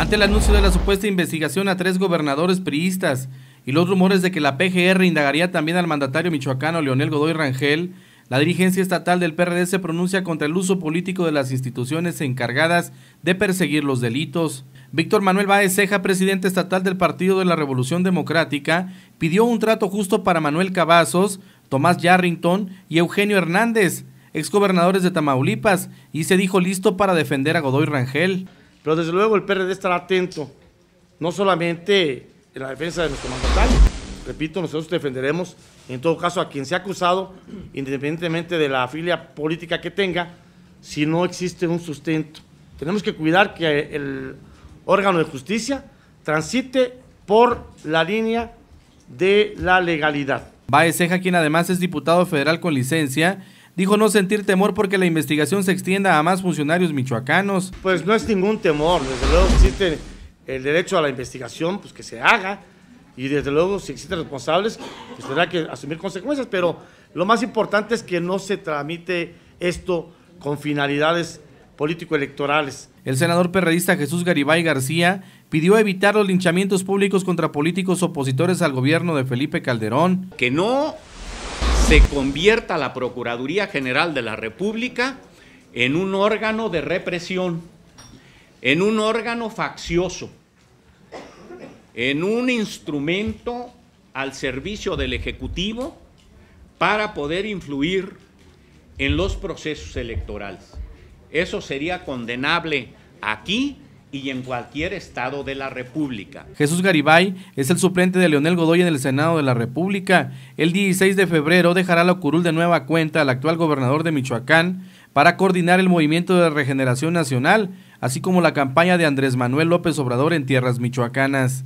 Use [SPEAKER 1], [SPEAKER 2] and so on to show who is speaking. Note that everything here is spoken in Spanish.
[SPEAKER 1] Ante el anuncio de la supuesta investigación a tres gobernadores priistas y los rumores de que la PGR indagaría también al mandatario michoacano Leonel Godoy Rangel, la dirigencia estatal del PRD se pronuncia contra el uso político de las instituciones encargadas de perseguir los delitos. Víctor Manuel Baez Ceja, presidente estatal del Partido de la Revolución Democrática, pidió un trato justo para Manuel Cavazos, Tomás Yarrington y Eugenio Hernández, exgobernadores de Tamaulipas, y se
[SPEAKER 2] dijo listo para defender a Godoy Rangel. Pero desde luego el PRD estará atento, no solamente en la defensa de nuestro mandatario, repito, nosotros defenderemos en todo caso a quien sea acusado, independientemente de la filia política que tenga, si no existe un sustento. Tenemos que cuidar que el órgano de justicia transite por la línea de la legalidad. Baez Ceja,
[SPEAKER 1] quien además es diputado federal con licencia, Dijo no sentir temor porque la investigación se extienda a más
[SPEAKER 2] funcionarios michoacanos. Pues no es ningún temor, desde luego existe el derecho a la investigación, pues que se haga, y desde luego si existen responsables, pues tendrá que asumir consecuencias, pero lo más importante es que no se tramite esto con finalidades político-electorales. El senador perredista Jesús Garibay García pidió evitar los
[SPEAKER 1] linchamientos públicos contra políticos opositores al gobierno de Felipe Calderón. Que no
[SPEAKER 3] se convierta la Procuraduría General de la República en un órgano de represión, en un órgano faccioso, en un instrumento al servicio del Ejecutivo para poder influir en los procesos electorales. Eso sería condenable aquí y en cualquier estado de la República.
[SPEAKER 1] Jesús Garibay es el suplente de Leonel Godoy en el Senado de la República. El 16 de febrero dejará la curul de nueva cuenta al actual gobernador de Michoacán para coordinar el movimiento de regeneración nacional, así como la campaña de Andrés Manuel López Obrador en tierras michoacanas.